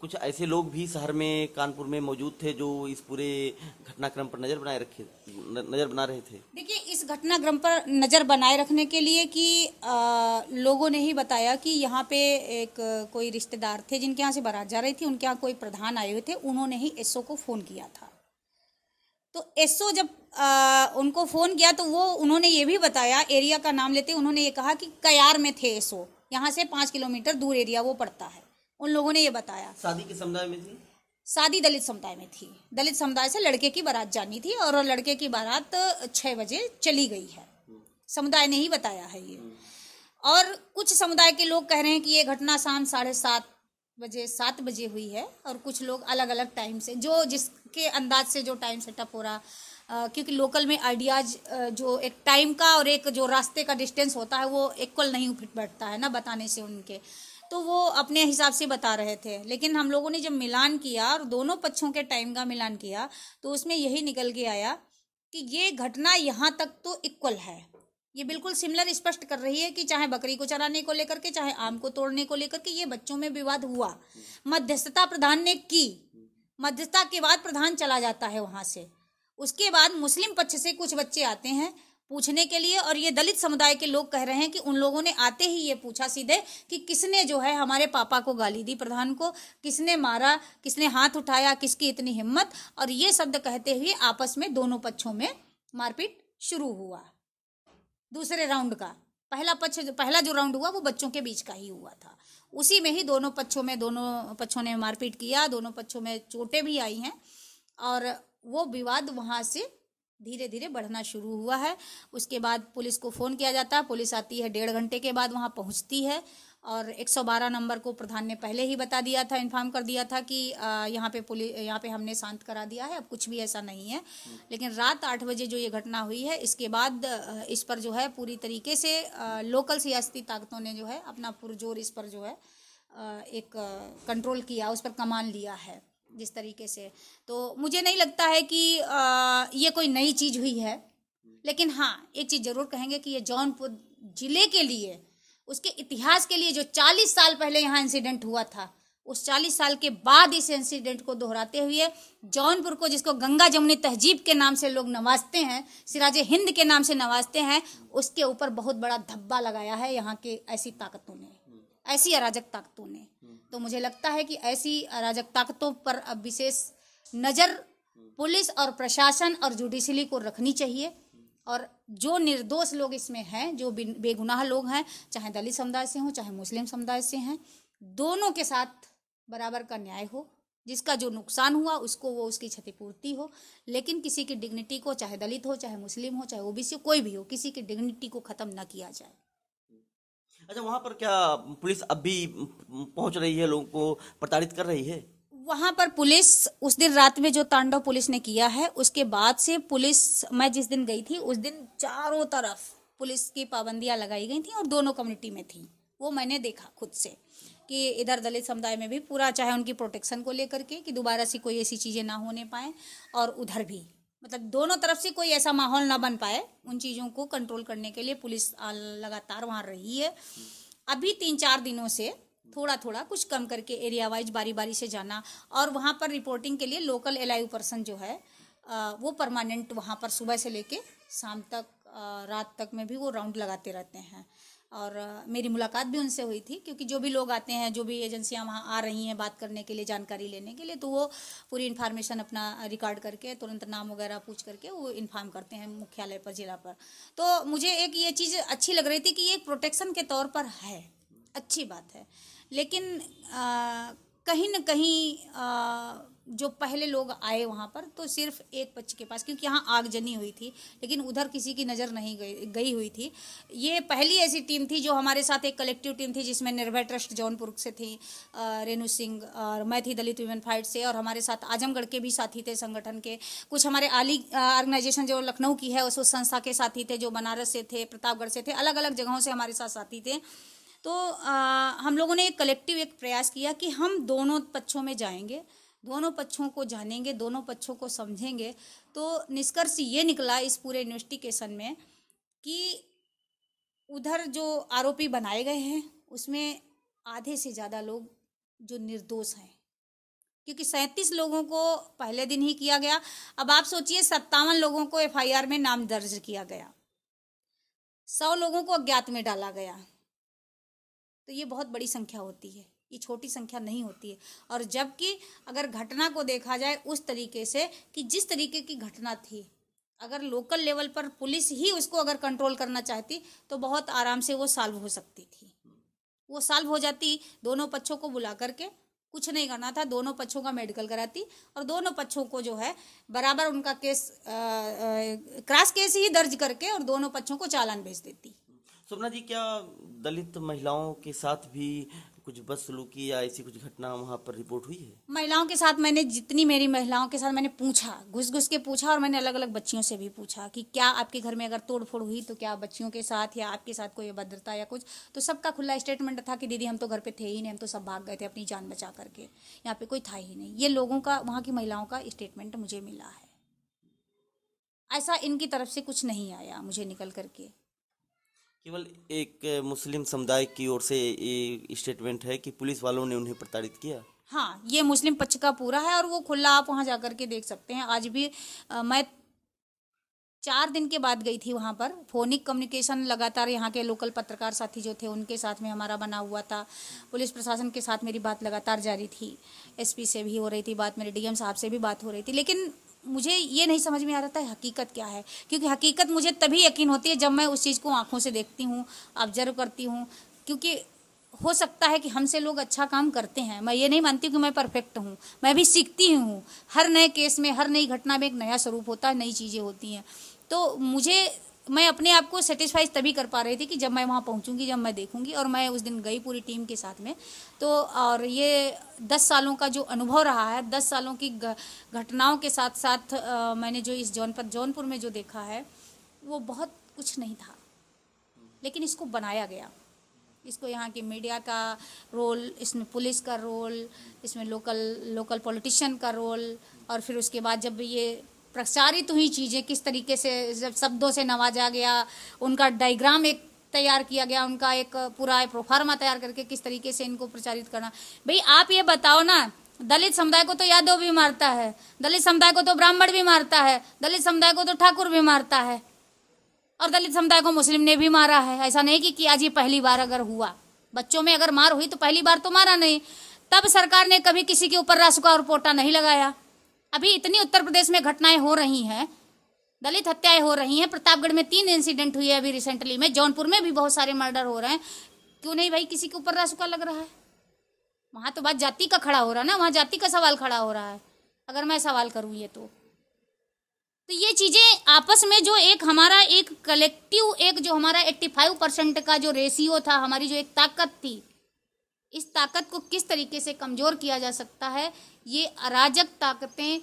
कुछ ऐसे लोग भी शहर में कानपुर में मौजूद थे जो इस पूरे घटनाक्रम पर नज़र बनाए रखे नज़र बना रहे थे देखिए इस घटनाक्रम पर नज़र बनाए रखने के लिए कि लोगों ने ही बताया कि यहाँ पे एक कोई रिश्तेदार थे जिनके यहाँ से बारात जा रही थी उनके यहाँ कोई प्रधान आए हुए थे उन्होंने ही एसओ को फ़ोन किया था तो एसओ जब आ, उनको फ़ोन किया तो वो उन्होंने ये भी बताया एरिया का नाम लेते उन्होंने ये कहा कि कयार में थे एसओ यहाँ से पांच किलोमीटर दूर एरिया वो पड़ता है उन लोगों ने ये बताया शादी के समुदाय में थी शादी दलित समुदाय में थी दलित समुदाय से लड़के की बारात जानी थी और लड़के की बारात छः बजे चली गई है समुदाय ने ही बताया है ये हम्म। और कुछ समुदाय के लोग कह रहे हैं कि ये घटना शाम साढ़े सात बजे सात बजे हुई है और कुछ लोग अलग अलग टाइम से जो जिसके अंदाज से जो टाइम सेटअप हो रहा क्योंकि लोकल में आइडियाज जो एक टाइम का और एक जो रास्ते का डिस्टेंस होता है वो इक्वल नहीं फिट बैठता है ना बताने से उनके तो वो अपने हिसाब से बता रहे थे लेकिन हम लोगों ने जब मिलान किया और दोनों पक्षों के टाइम का मिलान किया तो उसमें यही निकल के आया कि ये घटना यहाँ तक तो इक्वल है ये बिल्कुल सिमिलर स्पष्ट कर रही है कि चाहे बकरी को चराने को लेकर के चाहे आम को तोड़ने को लेकर के ये बच्चों में विवाद हुआ मध्यस्थता प्रधान ने की मध्यस्थता के बाद प्रधान चला जाता है वहां से उसके बाद मुस्लिम पक्ष से कुछ बच्चे आते हैं पूछने के लिए और ये दलित समुदाय के लोग कह रहे हैं कि उन लोगों ने आते ही ये पूछा सीधे कि किसने जो है हमारे पापा को गाली दी प्रधान को किसने मारा किसने हाथ उठाया किसकी इतनी हिम्मत और ये शब्द कहते हुए आपस में दोनों पक्षों में मारपीट शुरू हुआ दूसरे राउंड का पहला पक्ष पहला जो राउंड हुआ वो बच्चों के बीच का ही हुआ था उसी में ही दोनों पक्षों में दोनों पक्षों ने मारपीट किया दोनों पक्षों में चोटें भी आई हैं और वो विवाद वहाँ से धीरे धीरे बढ़ना शुरू हुआ है उसके बाद पुलिस को फ़ोन किया जाता है पुलिस आती है डेढ़ घंटे के बाद वहाँ पहुँचती है और 112 नंबर को प्रधान ने पहले ही बता दिया था इन्फॉर्म कर दिया था कि यहाँ पे पुलिस यहाँ पे हमने शांत करा दिया है अब कुछ भी ऐसा नहीं है लेकिन रात आठ बजे जो ये घटना हुई है इसके बाद इस पर जो है पूरी तरीके से लोकल सियासती ताकतों ने जो है अपना पुरजोर इस पर जो है एक कंट्रोल किया उस पर कमान लिया है जिस तरीके से तो मुझे नहीं लगता है कि ये कोई नई चीज़ हुई है लेकिन हाँ एक चीज़ ज़रूर कहेंगे कि ये जौनपुर ज़िले के लिए उसके इतिहास के लिए जो चालीस साल पहले यहाँ इंसिडेंट हुआ था उस चालीस साल के बाद इस इंसिडेंट को दोहराते हुए जौनपुर को जिसको गंगा जमुनी तहजीब के नाम से लोग नवाजते हैं सिराज हिंद के नाम से नवाजते हैं उसके ऊपर बहुत बड़ा धब्बा लगाया है यहाँ के ऐसी ताकतों ने ऐसी अराजक ताकतों ने तो मुझे लगता है कि ऐसी अराजक ताकतों पर अब विशेष नज़र पुलिस और प्रशासन और जुडिशली को रखनी चाहिए और जो निर्दोष लोग इसमें हैं जो बेगुनाह लोग हैं चाहे दलित समुदाय से हों चाहे मुस्लिम समुदाय से हैं दोनों के साथ बराबर का न्याय हो जिसका जो नुकसान हुआ उसको वो उसकी क्षतिपूर्ति हो लेकिन किसी की डिग्निटी को चाहे दलित हो चाहे मुस्लिम हो चाहे ओबीसी कोई भी हो किसी की डिग्निटी को ख़त्म ना किया जाए अच्छा वहाँ पर क्या पुलिस अब भी पहुँच रही है लोगों को प्रताड़ित कर रही है वहां पर पुलिस उस दिन रात में जो तांडव पुलिस ने किया है उसके बाद से पुलिस मैं जिस दिन गई थी उस दिन चारों तरफ पुलिस की पाबंदियां लगाई गई थी और दोनों कम्युनिटी में थी वो मैंने देखा खुद से कि इधर दलित समुदाय में भी पूरा चाहे उनकी प्रोटेक्शन को लेकर के कि दोबारा से कोई ऐसी चीज़ें ना होने पाए और उधर भी मतलब दोनों तरफ से कोई ऐसा माहौल ना बन पाए उन चीज़ों को कंट्रोल करने के लिए पुलिस लगातार वहाँ रही है अभी तीन चार दिनों से थोड़ा थोड़ा कुछ कम करके एरिया वाइज बारी बारी से जाना और वहाँ पर रिपोर्टिंग के लिए लोकल आई पर्सन जो है वो परमानेंट वहाँ पर सुबह से लेके शाम तक रात तक में भी वो राउंड लगाते रहते हैं और मेरी मुलाकात भी उनसे हुई थी क्योंकि जो भी लोग आते हैं जो भी एजेंसियां वहाँ आ रही हैं बात करने के लिए जानकारी लेने के लिए तो वो पूरी इन्फॉर्मेशन अपना रिकॉर्ड करके तुरंत नाम वगैरह पूछ करके वो इन्फॉर्म करते हैं मुख्यालय पर जिला पर तो मुझे एक ये चीज़ अच्छी लग रही थी कि ये प्रोटेक्शन के तौर पर है अच्छी बात है लेकिन आ, कहीं ना कहीं आ, जो पहले लोग आए वहाँ पर तो सिर्फ एक बच्चे के पास क्योंकि यहाँ आगजनी हुई थी लेकिन उधर किसी की नज़र नहीं गई गई हुई थी ये पहली ऐसी टीम थी जो हमारे साथ एक कलेक्टिव टीम थी जिसमें निर्भय ट्रस्ट जौनपुर से थी रेनू सिंह और मैं थी दलित वुमेन फाइट से और हमारे साथ आजमगढ़ के भी साथी थे संगठन के कुछ हमारे आली ऑर्गेनाइजेशन जो लखनऊ की है उस संस्था के साथी थे जो बनारस से थे प्रतापगढ़ से थे अलग अलग जगहों से हमारे साथ साथी थे तो आ, हम लोगों ने एक कलेक्टिव एक प्रयास किया कि हम दोनों पक्षों में जाएंगे दोनों पक्षों को जानेंगे दोनों पक्षों को समझेंगे तो निष्कर्ष ये निकला इस पूरे इन्वेस्टिगेशन में कि उधर जो आरोपी बनाए गए हैं उसमें आधे से ज़्यादा लोग जो निर्दोष हैं क्योंकि सैंतीस लोगों को पहले दिन ही किया गया अब आप सोचिए सत्तावन लोगों को एफआईआर में नाम दर्ज किया गया सौ लोगों को अज्ञात में डाला गया तो ये बहुत बड़ी संख्या होती है ये छोटी संख्या नहीं होती है और जबकि अगर घटना को देखा जाए उस तरीके से कि जिस तरीके की घटना थी अगर लोकल लेवल पर पुलिस ही उसको अगर कंट्रोल करना चाहती तो बहुत आराम से वो सॉल्व हो सकती थी वो सॉल्व हो जाती दोनों पक्षों को बुला करके कुछ नहीं करना था दोनों पक्षों का मेडिकल कराती और दोनों पक्षों को जो है बराबर उनका केस आ, आ, केस ही दर्ज करके और दोनों पक्षों को चालान भेज देती सुपना जी क्या दलित महिलाओं के साथ भी कुछ बस सलूकी या ऐसी कुछ घटना वहाँ पर रिपोर्ट हुई है महिलाओं के साथ मैंने जितनी मेरी महिलाओं के साथ मैंने पूछा घुस घुस के पूछा और मैंने अलग अलग बच्चियों से भी पूछा कि क्या आपके घर में अगर तोड़फोड़ हुई तो क्या बच्चियों के साथ या आपके साथ कोई अभद्रता या कुछ तो सबका खुला स्टेटमेंट था कि दीदी हम तो घर पे थे ही नहीं हम तो सब भाग गए थे अपनी जान बचा करके यहाँ पे कोई था ही नहीं ये लोगों का वहाँ की महिलाओं का स्टेटमेंट मुझे मिला है ऐसा इनकी तरफ से कुछ नहीं आया मुझे निकल करके केवल एक मुस्लिम समुदाय की ओर से ये स्टेटमेंट है कि पुलिस वालों ने उन्हें प्रताड़ित किया हाँ ये मुस्लिम पक्ष का पूरा है और वो खुला आप वहाँ जाकर के देख सकते हैं आज भी आ, मैं चार दिन के बाद गई थी वहाँ पर फोनिक कम्युनिकेशन लगातार यहाँ के लोकल पत्रकार साथी जो थे उनके साथ में हमारा बना हुआ था पुलिस प्रशासन के साथ मेरी बात लगातार जारी थी एसपी से भी हो रही थी बात मेरे डीएम साहब से भी बात हो रही थी लेकिन मुझे ये नहीं समझ में आ रहा था हकीकत क्या है क्योंकि हकीकत मुझे तभी यकीन होती है जब मैं उस चीज़ को आँखों से देखती हूँ ऑब्जर्व करती हूँ क्योंकि हो सकता है कि हमसे लोग अच्छा काम करते हैं मैं ये नहीं मानती कि मैं परफेक्ट हूँ मैं भी सीखती हूँ हर नए केस में हर नई घटना में एक नया स्वरूप होता है नई चीज़ें होती हैं तो मुझे मैं अपने आप को सेटिस्फाई तभी कर पा रही थी कि जब मैं वहाँ पहुँचूंगी जब मैं देखूँगी और मैं उस दिन गई पूरी टीम के साथ में तो और ये दस सालों का जो अनुभव रहा है दस सालों की घटनाओं के साथ साथ आ, मैंने जो इस जौनपद जौनपुर में जो देखा है वो बहुत कुछ नहीं था लेकिन इसको बनाया गया इसको यहाँ की मीडिया का रोल इसमें पुलिस का रोल इसमें लोकल लोकल पॉलिटिशियन का रोल और फिर उसके बाद जब ये प्रसारित हुई चीज़ें किस तरीके से जब शब्दों से नवाजा गया उनका डायग्राम एक तैयार किया गया उनका एक पूरा प्रोफार्मा तैयार करके किस तरीके से इनको प्रचारित करना भाई आप ये बताओ ना दलित समुदाय को तो यादव भी मारता है दलित समुदाय को तो ब्राह्मण भी मारता है दलित समुदाय को तो ठाकुर भी मारता है और दलित समुदाय को मुस्लिम ने भी मारा है ऐसा नहीं कि, कि आज ये पहली बार अगर हुआ बच्चों में अगर मार हुई तो पहली बार तो मारा नहीं तब सरकार ने कभी किसी के ऊपर रासुका और पोटा नहीं लगाया अभी इतनी उत्तर प्रदेश में घटनाएं हो रही हैं दलित हत्याएं हो रही हैं प्रतापगढ़ में तीन इंसिडेंट हुए अभी रिसेंटली में जौनपुर में भी बहुत सारे मर्डर हो रहे हैं क्यों नहीं भाई किसी के ऊपर रासुका लग रहा है वहां तो बात जाति का खड़ा हो रहा है ना वहां जाति का सवाल खड़ा हो रहा है अगर मैं सवाल करूँ ये तो तो ये चीज़ें आपस में जो एक हमारा एक कलेक्टिव एक जो हमारा 85 परसेंट का जो रेशियो था हमारी जो एक ताकत थी इस ताकत को किस तरीके से कमज़ोर किया जा सकता है ये अराजक ताकतें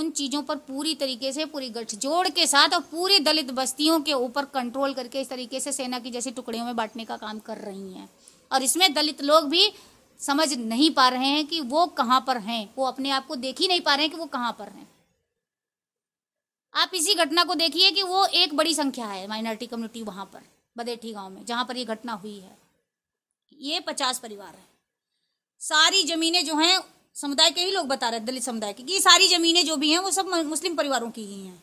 उन चीज़ों पर पूरी तरीके से पूरी गठजोड़ के साथ और पूरे दलित बस्तियों के ऊपर कंट्रोल करके इस तरीके से सेना की जैसी टुकड़ियों में बांटने का काम कर रही हैं और इसमें दलित लोग भी समझ नहीं पा रहे हैं कि वो कहाँ पर हैं वो अपने आप को देख ही नहीं पा रहे हैं कि वो कहाँ पर हैं आप इसी घटना को देखिए कि वो एक बड़ी संख्या है माइनॉरिटी कम्युनिटी वहाँ पर बदेठी गांव में जहाँ पर ये घटना हुई है ये पचास परिवार है सारी जमीनें जो हैं समुदाय के ही लोग बता रहे हैं दलित समुदाय की कि सारी जमीनें जो भी हैं वो सब मुस्लिम परिवारों की ही हैं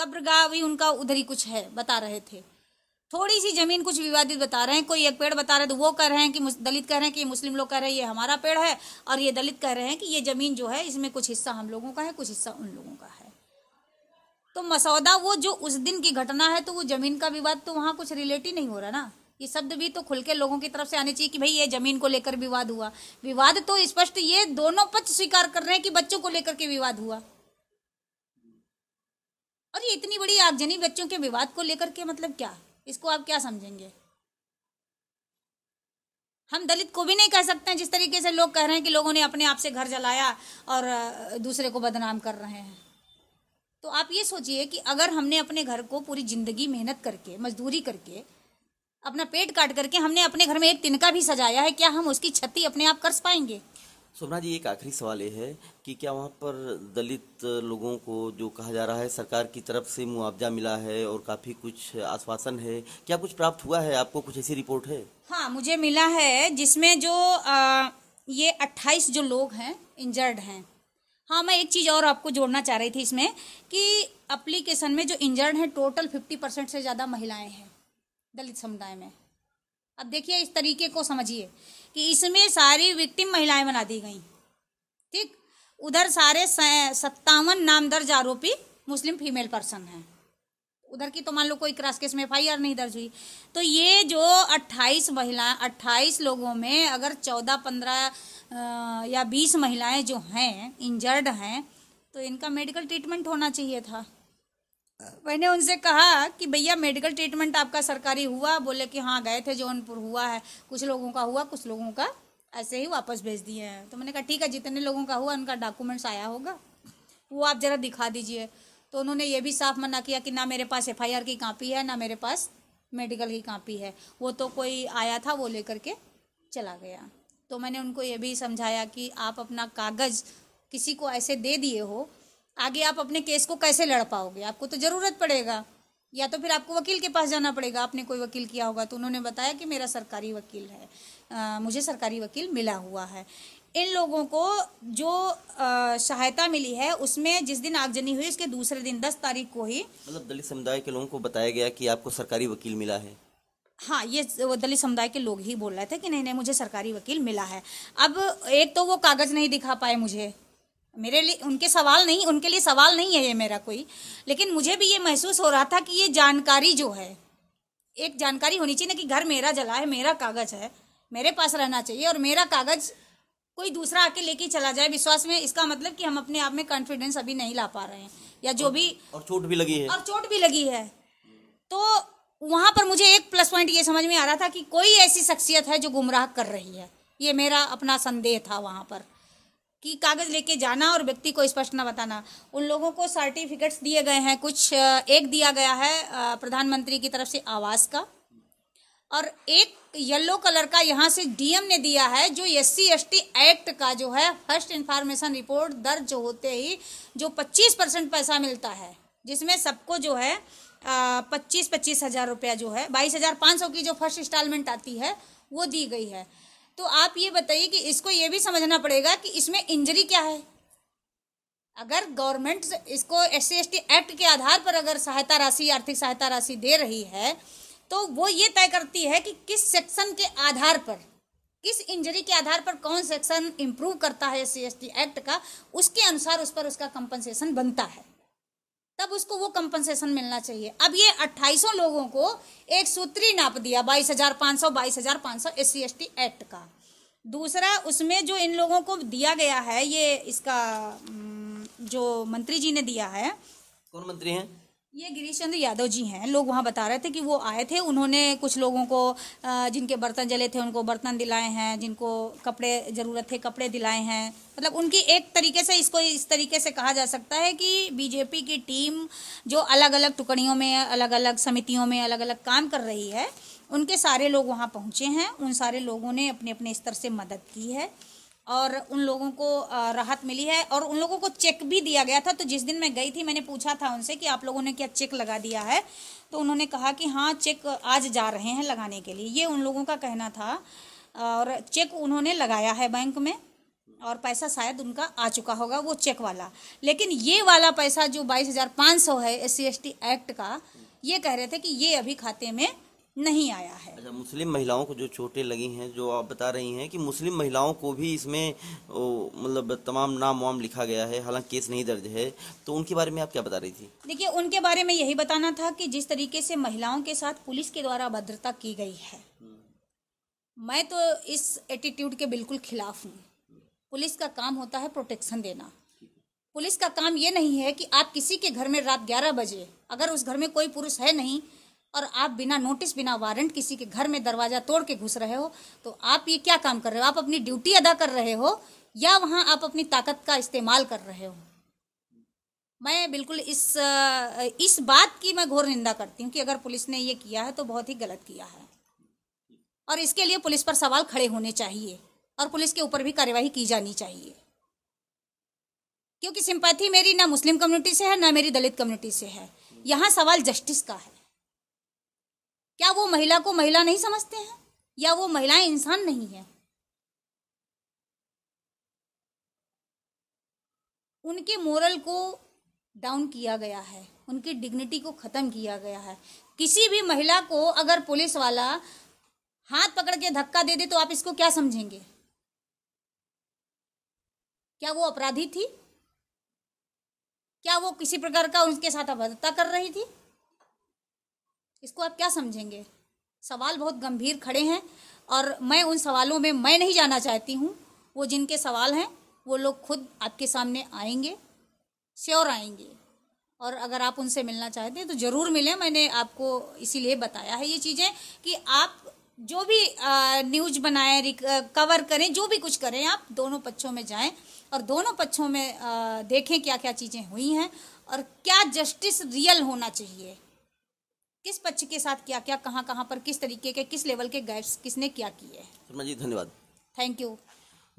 कब्रगाह भी उनका उधर ही कुछ है बता रहे थे थोड़ी सी जमीन कुछ विवादित बता रहे हैं कोई एक पेड़ बता रहे तो वो कह रहे हैं कि दलित कह रहे हैं कि ये मुस्लिम लोग कह रहे हैं ये हमारा पेड़ है और ये दलित कह रहे हैं कि ये जमीन जो है इसमें कुछ हिस्सा हम लोगों का है कुछ हिस्सा उन लोगों का है तो मसौदा वो जो उस दिन की घटना है तो वो जमीन का विवाद तो वहाँ कुछ रिलेट ही नहीं हो रहा ना ये शब्द भी तो खुल के लोगों की तरफ से आने चाहिए कि भाई ये जमीन को लेकर विवाद हुआ विवाद तो स्पष्ट ये दोनों पक्ष स्वीकार कर रहे हैं कि बच्चों को लेकर के विवाद हुआ और ये इतनी बड़ी आगजनी बच्चों के विवाद को लेकर के मतलब क्या इसको आप क्या समझेंगे हम दलित को भी नहीं कह सकते हैं जिस तरीके से लोग कह रहे हैं कि लोगों ने अपने आप से घर जलाया और दूसरे को बदनाम कर रहे हैं तो आप ये सोचिए कि अगर हमने अपने घर को पूरी जिंदगी मेहनत करके मजदूरी करके अपना पेट काट करके हमने अपने घर में एक तिनका भी सजाया है क्या हम उसकी क्षति अपने आप कर पाएंगे सुमना जी एक आखिरी सवाल ये है कि क्या वहाँ पर दलित लोगों को जो कहा जा रहा है सरकार की तरफ से मुआवजा मिला है और काफ़ी कुछ आश्वासन है क्या कुछ प्राप्त हुआ है आपको कुछ ऐसी रिपोर्ट है हाँ मुझे मिला है जिसमें जो आ, ये 28 जो लोग हैं इंजर्ड हैं हाँ मैं एक चीज़ और आपको जोड़ना चाह रही थी इसमें कि अप्लीकेशन में जो इंजर्ड हैं टोटल 50 परसेंट से ज़्यादा महिलाएं हैं दलित समुदाय में अब देखिए इस तरीके को समझिए कि इसमें सारी विक्टिम महिलाएं बना दी गई ठीक उधर सारे सत्तावन नाम दर्ज आरोपी मुस्लिम फीमेल पर्सन हैं उधर की तो मान लो कोई क्रास केस में एफ नहीं दर्ज हुई तो ये जो 28 महिला 28 लोगों में अगर 14 15 या 20 महिलाएं जो हैं इंजर्ड हैं तो इनका मेडिकल ट्रीटमेंट होना चाहिए था मैंने उनसे कहा कि भैया मेडिकल ट्रीटमेंट आपका सरकारी हुआ बोले कि हाँ गए थे जौनपुर हुआ है कुछ लोगों का हुआ कुछ लोगों का ऐसे ही वापस भेज दिए हैं तो मैंने कहा ठीक है जितने लोगों का हुआ उनका डॉक्यूमेंट्स आया होगा वो आप ज़रा दिखा दीजिए तो उन्होंने ये भी साफ मना किया कि ना मेरे पास एफ की कापी है ना मेरे पास मेडिकल की कापी है वो तो कोई आया था वो लेकर के चला गया तो मैंने उनको ये भी समझाया कि आप अपना कागज़ किसी को ऐसे दे दिए हो आगे आप अपने केस को कैसे लड़ पाओगे आपको तो ज़रूरत पड़ेगा या तो फिर आपको वकील के पास जाना पड़ेगा आपने कोई वकील किया होगा तो उन्होंने बताया कि मेरा सरकारी वकील है आ, मुझे सरकारी वकील मिला हुआ है इन लोगों को जो आ, सहायता मिली है उसमें जिस दिन आगजनी हुई उसके दूसरे दिन दस तारीख को ही मतलब दलित समुदाय के लोगों को बताया गया कि आपको सरकारी वकील मिला है हाँ ये दलित समुदाय के लोग ही बोल रहे थे कि नहीं नहीं मुझे सरकारी वकील मिला है अब एक तो वो कागज़ नहीं दिखा पाए मुझे मेरे लिए उनके सवाल नहीं उनके लिए सवाल नहीं है ये मेरा कोई लेकिन मुझे भी ये महसूस हो रहा था कि ये जानकारी जो है एक जानकारी होनी चाहिए ना कि घर मेरा जला है मेरा कागज है मेरे पास रहना चाहिए और मेरा कागज कोई दूसरा आके लेके चला जाए विश्वास में इसका मतलब कि हम अपने आप में कॉन्फिडेंस अभी नहीं ला पा रहे हैं या जो और, भी और चोट भी लगी है और चोट भी लगी है तो वहां पर मुझे एक प्लस पॉइंट ये समझ में आ रहा था कि कोई ऐसी शख्सियत है जो गुमराह कर रही है ये मेरा अपना संदेह था वहां पर कि कागज़ लेके जाना और व्यक्ति को स्पष्ट न बताना उन लोगों को सर्टिफिकेट्स दिए गए हैं कुछ एक दिया गया है प्रधानमंत्री की तरफ से आवास का और एक येलो कलर का यहाँ से डीएम ने दिया है जो एस सी एक्ट का जो है फर्स्ट इंफॉर्मेशन रिपोर्ट दर्ज होते ही जो 25 परसेंट पैसा मिलता है जिसमें सबको जो है पच्चीस पच्चीस हजार रुपया जो है बाईस हजार पाँच सौ की जो फर्स्ट इंस्टॉलमेंट आती है वो दी गई है तो आप ये बताइए कि इसको ये भी समझना पड़ेगा कि इसमें इंजरी क्या है अगर गवर्नमेंट इसको एस सी एक्ट के आधार पर अगर सहायता राशि आर्थिक सहायता राशि दे रही है तो वो ये तय करती है कि किस सेक्शन के आधार पर किस इंजरी के आधार पर कौन सेक्शन इम्प्रूव करता है एस सी एक्ट का उसके अनुसार उस पर उसका कंपनसेशन बनता है तब उसको वो कंपनसेशन मिलना चाहिए अब ये अट्ठाईस लोगों को एक सूत्री नाप दिया बाईस बाईस हजार हजार सौ सौ S C S T act का दूसरा उसमें जो इन लोगों को दिया गया है ये इसका जो मंत्री जी ने दिया है कौन मंत्री हैं ये गिरीश चंद्र यादव जी हैं लोग वहाँ बता रहे थे कि वो आए थे उन्होंने कुछ लोगों को जिनके बर्तन जले थे उनको बर्तन दिलाए हैं जिनको कपड़े ज़रूरत थे कपड़े दिलाए हैं मतलब उनकी एक तरीके से इसको इस तरीके से कहा जा सकता है कि बीजेपी की टीम जो अलग अलग टुकड़ियों में अलग अलग समितियों में अलग अलग काम कर रही है उनके सारे लोग वहाँ पहुँचे हैं उन सारे लोगों ने अपने अपने स्तर से मदद की है और उन लोगों को राहत मिली है और उन लोगों को चेक भी दिया गया था तो जिस दिन मैं गई थी मैंने पूछा था उनसे कि आप लोगों ने क्या चेक लगा दिया है तो उन्होंने कहा कि हाँ चेक आज जा रहे हैं लगाने के लिए ये उन लोगों का कहना था और चेक उन्होंने लगाया है बैंक में और पैसा शायद उनका आ चुका होगा वो चेक वाला लेकिन ये वाला पैसा जो बाईस हज़ार पाँच सौ है एस सी एक्ट का ये कह रहे थे कि ये अभी खाते में नहीं आया है अच्छा मुस्लिम महिलाओं को जो चोटें लगी हैं जो आप बता रही हैं कि मुस्लिम महिलाओं को भी इसमें मतलब तमाम नाम वाम लिखा गया है हालांकि केस नहीं दर्ज है तो उनके बारे में आप क्या बता रही थी देखिए उनके बारे में यही बताना था कि जिस तरीके से महिलाओं के साथ पुलिस के द्वारा अभद्रता की गई है मैं तो इस एटीट्यूड के बिल्कुल खिलाफ हूँ पुलिस का काम होता है प्रोटेक्शन देना पुलिस का काम ये नहीं है कि आप किसी के घर में रात ग्यारह बजे अगर उस घर में कोई पुरुष है नहीं और आप बिना नोटिस बिना वारंट किसी के घर में दरवाजा तोड़ के घुस रहे हो तो आप ये क्या काम कर रहे हो आप अपनी ड्यूटी अदा कर रहे हो या वहाँ आप अपनी ताकत का इस्तेमाल कर रहे हो मैं बिल्कुल इस इस बात की मैं घोर निंदा करती हूँ कि अगर पुलिस ने ये किया है तो बहुत ही गलत किया है और इसके लिए पुलिस पर सवाल खड़े होने चाहिए और पुलिस के ऊपर भी कार्यवाही की जानी चाहिए क्योंकि सिंपैथी मेरी ना मुस्लिम कम्युनिटी से है ना मेरी दलित कम्युनिटी से है यहाँ सवाल जस्टिस का है क्या वो महिला को महिला नहीं समझते हैं या वो महिलाएं इंसान नहीं है उनके मोरल को डाउन किया गया है उनकी डिग्निटी को ख़त्म किया गया है किसी भी महिला को अगर पुलिस वाला हाथ पकड़ के धक्का दे दे तो आप इसको क्या समझेंगे क्या वो अपराधी थी क्या वो किसी प्रकार का उनके साथ अभद्रता कर रही थी इसको आप क्या समझेंगे सवाल बहुत गंभीर खड़े हैं और मैं उन सवालों में मैं नहीं जाना चाहती हूँ वो जिनके सवाल हैं वो लोग खुद आपके सामने आएंगे श्योर आएंगे और अगर आप उनसे मिलना चाहते हैं तो ज़रूर मिलें मैंने आपको इसीलिए बताया है ये चीज़ें कि आप जो भी न्यूज बनाएं कवर करें जो भी कुछ करें आप दोनों पक्षों में जाएं और दोनों पक्षों में आ, देखें क्या क्या चीज़ें हुई हैं और क्या जस्टिस रियल होना चाहिए किस पक्ष के साथ क्या क्या कहाँ कहाँ पर किस तरीके के किस लेवल के गैप्स किसने क्या किए शर्मा जी धन्यवाद थैंक यू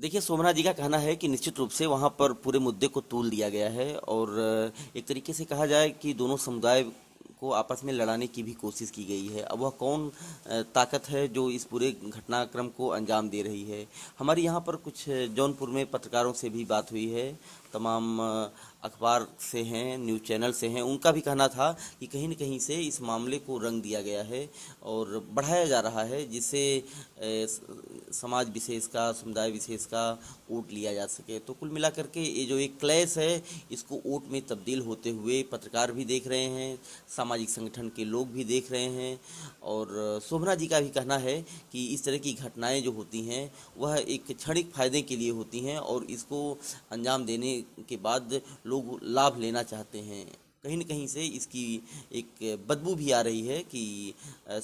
देखिए सोमनाथ जी का कहना है कि निश्चित रूप से वहाँ पर पूरे मुद्दे को तूल दिया गया है और एक तरीके से कहा जाए कि दोनों समुदाय को आपस में लड़ाने की भी कोशिश की गई है अब वह कौन ताकत है जो इस पूरे घटनाक्रम को अंजाम दे रही है हमारे यहाँ पर कुछ जौनपुर में पत्रकारों से भी बात हुई है तमाम अखबार से हैं न्यूज़ चैनल से हैं उनका भी कहना था कि कहीं न कहीं से इस मामले को रंग दिया गया है और बढ़ाया जा रहा है जिससे समाज विशेष का समुदाय विशेष का वोट लिया जा सके तो कुल मिलाकर के ये जो एक क्लैश है इसको वोट में तब्दील होते हुए पत्रकार भी देख रहे हैं सामाजिक संगठन के लोग भी देख रहे हैं और शोभना जी का भी कहना है कि इस तरह की घटनाएँ जो होती हैं वह एक क्षणिक फायदे के लिए होती हैं और इसको अंजाम देने के बाद लोग लाभ लेना चाहते हैं कहीं न कहीं से इसकी एक बदबू भी आ रही है कि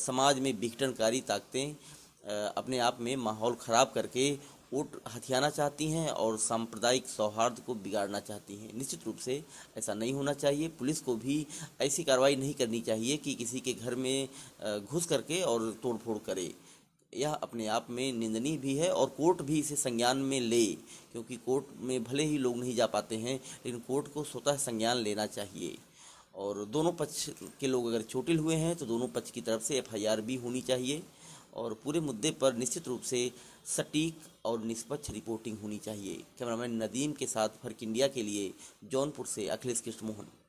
समाज में विघटनकारी ताकतें अपने आप में माहौल ख़राब करके वोट हथियाना चाहती हैं और सांप्रदायिक सौहार्द को बिगाड़ना चाहती हैं निश्चित रूप से ऐसा नहीं होना चाहिए पुलिस को भी ऐसी कार्रवाई नहीं करनी चाहिए कि किसी के घर में घुस करके और तोड़फोड़ करे यह अपने आप में निंदनीय भी है और कोर्ट भी इसे संज्ञान में ले क्योंकि कोर्ट में भले ही लोग नहीं जा पाते हैं लेकिन कोर्ट को स्वतः संज्ञान लेना चाहिए और दोनों पक्ष के लोग अगर चोटिल हुए हैं तो दोनों पक्ष की तरफ से एफ भी होनी चाहिए और पूरे मुद्दे पर निश्चित रूप से सटीक और निष्पक्ष रिपोर्टिंग होनी चाहिए कैमरामैन नदीम के साथ फर्क इंडिया के लिए जौनपुर से अखिलेश कृष्ण मोहन